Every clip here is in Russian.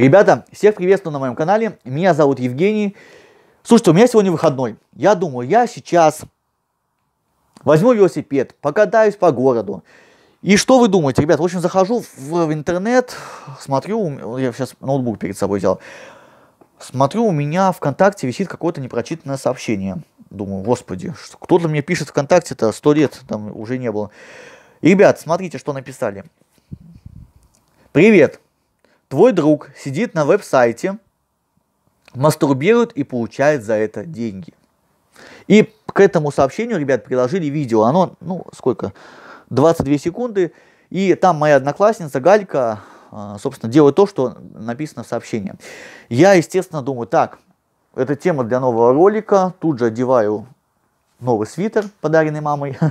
Ребята, всех приветствую на моем канале. Меня зовут Евгений. Слушайте, у меня сегодня выходной. Я думаю, я сейчас возьму велосипед, покатаюсь по городу. И что вы думаете, ребят? В общем, захожу в, интернет, смотрю, я сейчас ноутбук перед собой взял. Смотрю, у меня ВКонтакте висит какое-то непрочитанное сообщение. Думаю, господи, кто-то мне пишет вконтакте это сто лет там уже не было. Ребят, смотрите, что написали. Привет, твой друг сидит на веб-сайте, мастурбирует и получает за это деньги. И к этому сообщению, ребят, приложили видео. Оно, ну, сколько? 22 секунды. И там моя одноклассница Галька, а, собственно, делает то, что написано в сообщении. Я, естественно, думаю, так, это тема для нового ролика. Тут же одеваю новый свитер, подаренный мамой.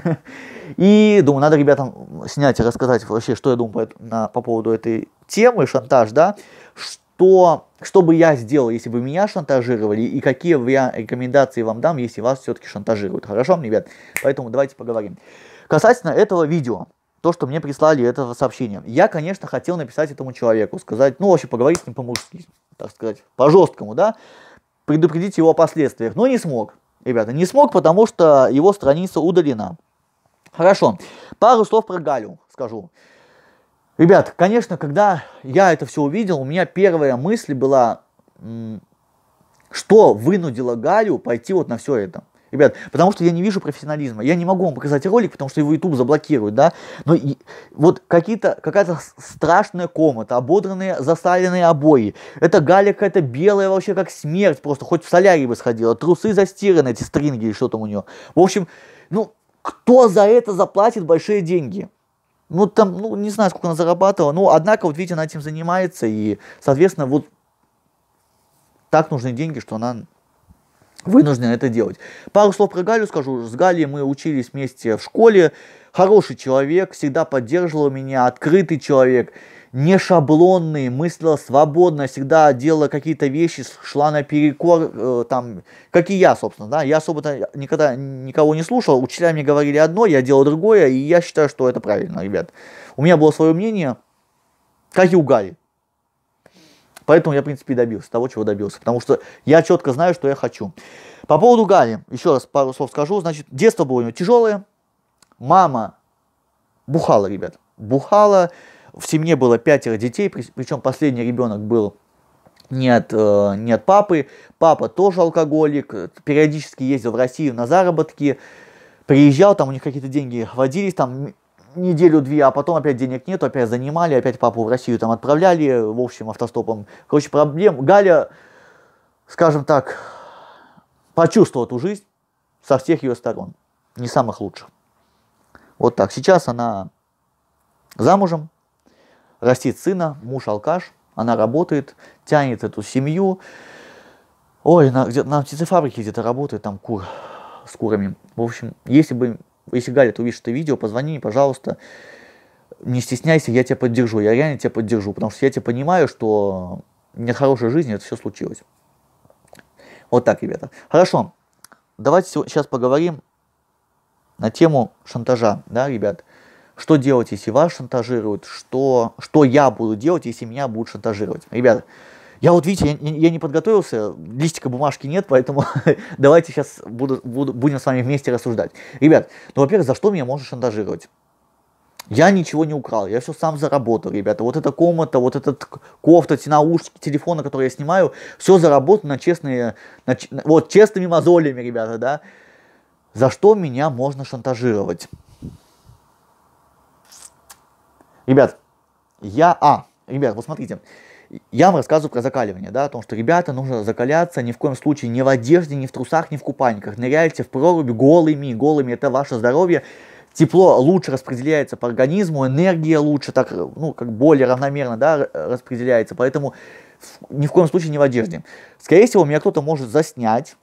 И думаю, надо ребятам снять и рассказать вообще, что я думаю по, по поводу этой темы шантаж, да, что, что бы я сделал, если бы меня шантажировали, и какие я рекомендации вам дам, если вас все-таки шантажируют. Хорошо, ребят? Поэтому давайте поговорим. Касательно этого видео, то, что мне прислали это сообщение, Я, конечно, хотел написать этому человеку, сказать, ну, вообще поговорить с ним по-мужски, так сказать, по-жесткому, да, предупредить его о последствиях, но не смог, ребята, не смог, потому что его страница удалена. Хорошо, пару слов про Галю скажу. Ребят, конечно, когда я это все увидел, у меня первая мысль была, что вынудило Галю пойти вот на все это. Ребят, потому что я не вижу профессионализма. Я не могу вам показать ролик, потому что его YouTube заблокирует, да. Но и, вот какие-то, какая-то страшная комната, ободранные, засаленные обои. Это Галя какая-то белая вообще, как смерть просто, хоть в солярий бы сходила. Трусы застираны, эти стринги или что там у нее. В общем, ну, кто за это заплатит большие деньги? Ну, там, ну, не знаю, сколько она зарабатывала. но, однако, вот видите, она этим занимается. И, соответственно, вот так нужны деньги, что она вынуждена это делать. Пару слов про Галю скажу. С Галей мы учились вместе в школе. Хороший человек, всегда поддерживал меня, открытый человек не шаблонные, мыслила свободно, всегда делала какие-то вещи, шла на перекор э, там, как и я, собственно, да, я особо никогда никого не слушал, учителя мне говорили одно, я делал другое, и я считаю, что это правильно, ребят. У меня было свое мнение, как и у Гарри. Поэтому я, в принципе, добился того, чего добился, потому что я четко знаю, что я хочу. По поводу Гарри, еще раз пару слов скажу, значит, детство было у него тяжелое, мама бухала, ребят, бухала, в семье было пятеро детей, причем последний ребенок был не от, э, не от папы. Папа тоже алкоголик, э, периодически ездил в Россию на заработки, приезжал, там у них какие-то деньги водились, там неделю-две, а потом опять денег нету, опять занимали, опять папу в Россию там отправляли, в общем, автостопом. Короче, проблем. Галя, скажем так, почувствовала эту жизнь со всех ее сторон. Не самых лучших. Вот так. Сейчас она замужем, растит сына, муж алкаш, она работает, тянет эту семью. Ой, на, где, на птицефабрике где-то работает там кур с курами. В общем, если бы, если Галя, ты увидишь это видео, позвони мне, пожалуйста, не стесняйся, я тебя поддержу, я реально тебя поддержу, потому что я тебя понимаю, что не хорошей жизни это все случилось. Вот так, ребята. Хорошо, давайте сейчас поговорим на тему шантажа, да, ребят что делать, если вас шантажируют, что, что я буду делать, если меня будут шантажировать. Ребята, я вот, видите, я, я не подготовился, листика бумажки нет, поэтому давайте сейчас буду, буду, будем с вами вместе рассуждать. Ребят, ну, во-первых, за что меня можно шантажировать? Я ничего не украл, я все сам заработал, ребята. Вот эта комната, вот этот кофта, эти наушники, телефона, которые я снимаю, все заработано на честные, на, вот честными мозолями, ребята, да. За что меня можно шантажировать? Ребят, я... А, ребят, вот смотрите. Я вам рассказываю про закаливание, да, о том, что, ребята, нужно закаляться ни в коем случае не в одежде, не в трусах, не в купальниках. Ныряйте в проруби голыми, голыми, это ваше здоровье. Тепло лучше распределяется по организму, энергия лучше, так, ну, как более равномерно, да, распределяется. Поэтому ни в коем случае не в одежде. Скорее всего, меня кто-то может заснять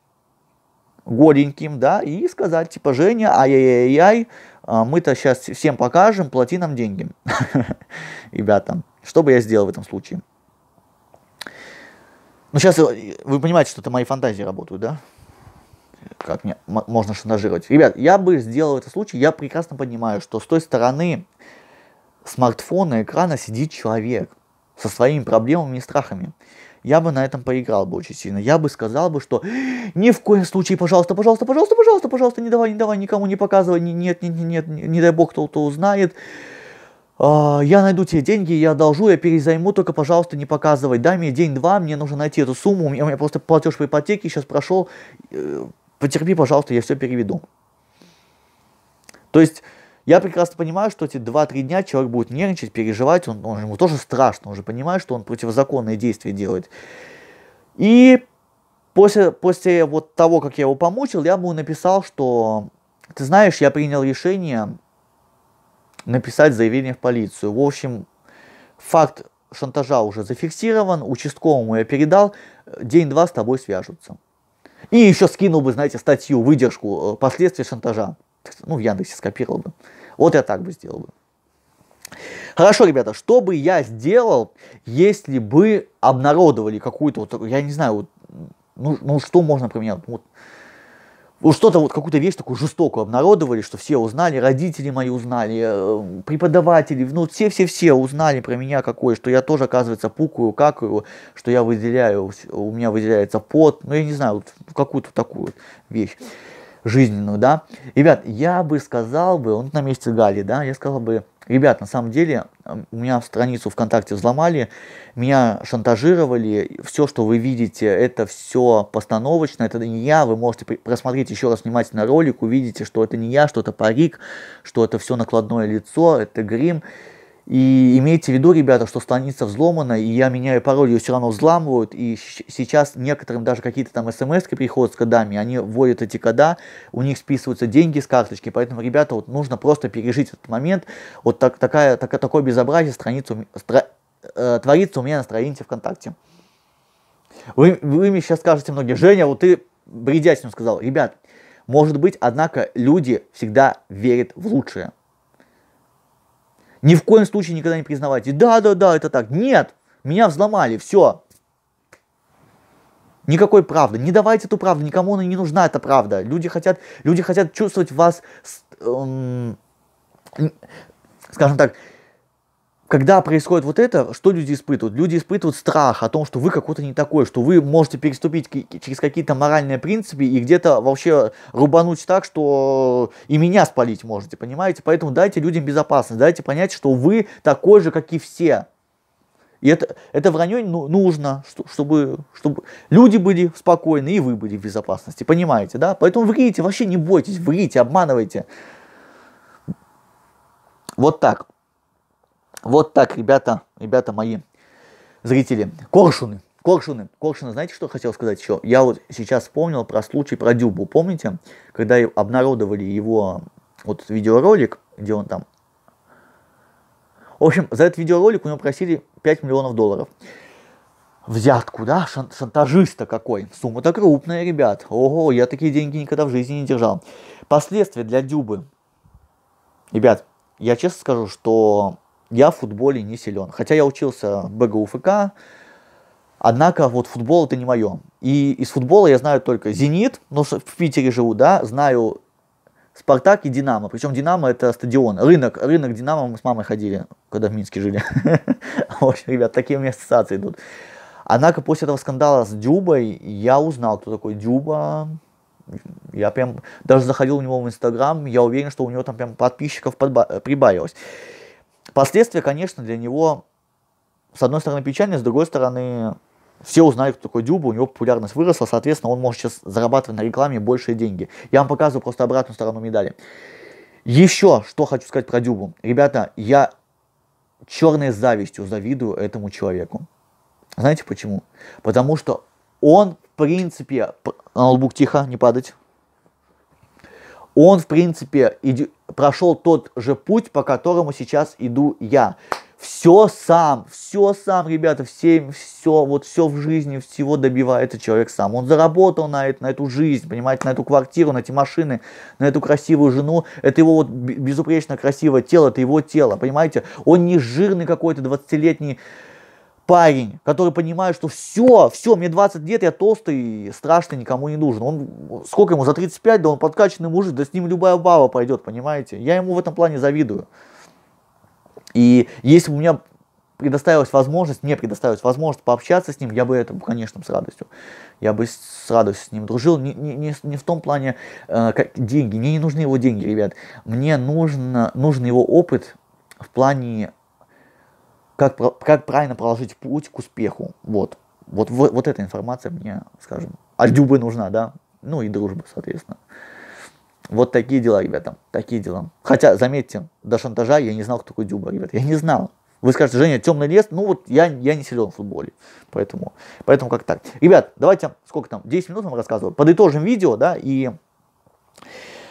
голеньким, да, и сказать, типа, Женя, ай-яй-яй-яй, а, мы-то сейчас всем покажем, плати нам деньги. Ребята, что бы я сделал в этом случае? Ну, сейчас э, вы понимаете, что это мои фантазии работают, да? Как мне можно шантажировать? Ребят, я бы сделал в этом случае. я прекрасно понимаю, что с той стороны смартфона, экрана сидит человек со своими проблемами и страхами я бы на этом поиграл бы очень сильно. Я бы сказал бы, что ни в коем случае, пожалуйста, пожалуйста, пожалуйста, пожалуйста, пожалуйста, не давай, не давай, никому не показывай, нет, нет, нет, нет, не дай бог кто-то узнает. А, я найду тебе деньги, я одолжу, я перезайму, только, пожалуйста, не показывай. Дай мне день-два, мне нужно найти эту сумму, у меня, у меня просто платеж по ипотеке сейчас прошел. Э, потерпи, пожалуйста, я все переведу. То есть я прекрасно понимаю, что эти 2-3 дня человек будет нервничать, переживать, он, он, ему тоже страшно, он же понимает, что он противозаконные действия делает. И после, после вот того, как я его помучил, я ему написал, что, ты знаешь, я принял решение написать заявление в полицию. В общем, факт шантажа уже зафиксирован, участковому я передал, день-два с тобой свяжутся. И еще скинул бы, знаете, статью, выдержку, э, последствий шантажа ну, в Яндексе скопировал бы. Вот я так бы сделал бы. Хорошо, ребята, что бы я сделал, если бы обнародовали какую-то, вот, я не знаю, вот, ну, ну что можно применять? Вот, вот что-то, вот какую-то вещь такую жестокую обнародовали, что все узнали, родители мои узнали, э, преподаватели, ну все-все-все узнали про меня какое, что я тоже, оказывается, пукаю, какаю, что я выделяю, у меня выделяется пот, ну я не знаю, вот какую-то такую вот вещь жизненную, да. Ребят, я бы сказал бы, он на месте Гали, да, я сказал бы, ребят, на самом деле, у меня страницу ВКонтакте взломали, меня шантажировали, все, что вы видите, это все постановочно, это не я, вы можете просмотреть еще раз внимательно ролик, увидите, что это не я, что это парик, что это все накладное лицо, это грим, и имейте в виду, ребята, что страница взломана, и я меняю пароль, ее все равно взламывают, и сейчас некоторым даже какие-то там смс приходят с кодами, они вводят эти кода, у них списываются деньги с карточки, поэтому, ребята, вот нужно просто пережить этот момент, вот так, такая, так, такое безобразие страницу, стра, э, творится у меня на странице ВКонтакте. Вы, вы мне сейчас скажете многие, Женя, вот ты бредятину сказал, ребят, может быть, однако люди всегда верят в лучшее. Ни в коем случае никогда не признавайте, да, да, да, это так. Нет, меня взломали, все. Никакой правды. Не давайте эту правду, никому она не нужна, эта правда. Люди хотят, люди хотят чувствовать вас, эм, скажем так, когда происходит вот это, что люди испытывают? Люди испытывают страх о том, что вы какой-то не такой, что вы можете переступить через какие-то моральные принципы и где-то вообще рубануть так, что и меня спалить можете, понимаете? Поэтому дайте людям безопасность, дайте понять, что вы такой же, как и все. И это, это вранье ну, нужно, чтобы, чтобы люди были спокойны и вы были в безопасности, понимаете, да? Поэтому врите, вообще не бойтесь, врите, обманывайте. Вот так. Вот так, ребята, ребята мои зрители. Коршуны. Коршуны. Коршуны, знаете, что хотел сказать еще? Я вот сейчас вспомнил про случай про Дюбу. Помните, когда обнародовали его вот видеоролик, где он там... В общем, за этот видеоролик у него просили 5 миллионов долларов. Взятку, да, Шан шантажиста какой. Сумма-то крупная, ребят. Ого, я такие деньги никогда в жизни не держал. Последствия для Дюбы. Ребят, я честно скажу, что я в футболе не силен. Хотя я учился в БГУФК, однако вот футбол это не мое. И из футбола я знаю только «Зенит», Но ну, в Питере живу, да, знаю «Спартак» и «Динамо». Причем «Динамо» это стадион, рынок, рынок «Динамо» мы с мамой ходили, когда в Минске жили. В общем, ребят, такие у меня ассоциации идут. Однако после этого скандала с Дюбой я узнал, кто такой Дюба. Я прям даже заходил у него в Инстаграм, я уверен, что у него там прям подписчиков прибавилось. Последствия, конечно, для него, с одной стороны, печальные, с другой стороны, все узнали, кто такой Дюба, у него популярность выросла, соответственно, он может сейчас зарабатывать на рекламе большие деньги. Я вам показываю просто обратную сторону медали. Еще что хочу сказать про Дюбу. Ребята, я черной завистью завидую этому человеку. Знаете почему? Потому что он, в принципе, ноутбук тихо, не падать он, в принципе, иди, прошел тот же путь, по которому сейчас иду я. Все сам, все сам, ребята, все, все, вот все в жизни, всего добивается человек сам. Он заработал на, это, на эту жизнь, понимаете, на эту квартиру, на эти машины, на эту красивую жену. Это его вот безупречно красивое тело, это его тело, понимаете. Он не жирный какой-то 20-летний парень, который понимает, что все, все, мне 20 лет, я толстый, страшный, никому не нужен. Он, сколько ему, за 35, да он подкачанный мужик, да с ним любая баба пойдет, понимаете? Я ему в этом плане завидую. И если бы у меня предоставилась возможность, мне предоставилась возможность пообщаться с ним, я бы это, конечно, с радостью. Я бы с радостью с ним дружил. Не, не, не в том плане, э, как деньги. Мне не нужны его деньги, ребят. Мне нужно, нужен его опыт в плане как, как правильно проложить путь к успеху. Вот. Вот, вот, вот эта информация мне, скажем, от Дюбы нужна, да? Ну и дружба, соответственно. Вот такие дела, ребята, такие дела. Хотя, заметьте, до шантажа я не знал, кто такой Дюба, ребят, я не знал. Вы скажете, Женя, темный лес, ну вот я, я не силен в футболе, поэтому, поэтому как так. Ребят, давайте, сколько там, 10 минут вам рассказываю, подытожим видео, да, и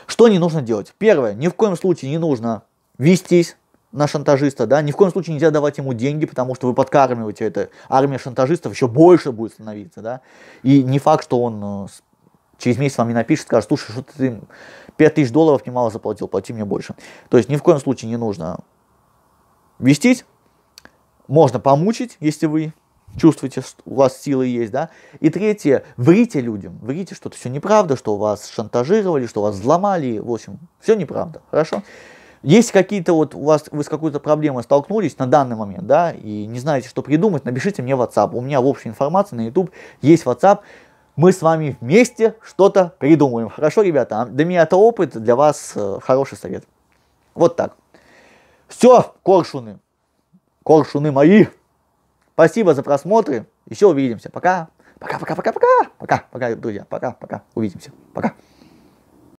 что не нужно делать. Первое, ни в коем случае не нужно вестись на шантажиста, да, ни в коем случае нельзя давать ему деньги, потому что вы подкармливаете это, армия шантажистов еще больше будет становиться, да, и не факт, что он э, через месяц вам не напишет, скажет, слушай, что ты 5000 долларов немало заплатил, плати мне больше. То есть ни в коем случае не нужно вестись, можно помучить, если вы чувствуете, что у вас силы есть, да. И третье, врите людям, врите, что это все неправда, что вас шантажировали, что вас взломали, в общем, все неправда, хорошо? Есть какие-то вот у вас, вы с какой-то проблемой столкнулись на данный момент, да, и не знаете, что придумать, напишите мне в WhatsApp. У меня в общей информации на YouTube есть WhatsApp. Мы с вами вместе что-то придумаем. Хорошо, ребята? А, для меня это опыт, для вас э, хороший совет. Вот так. Все, коршуны. Коршуны мои. Спасибо за просмотр. Еще увидимся. Пока. Пока, пока, пока, пока. Пока, пока, друзья. Пока, пока. Увидимся. Пока.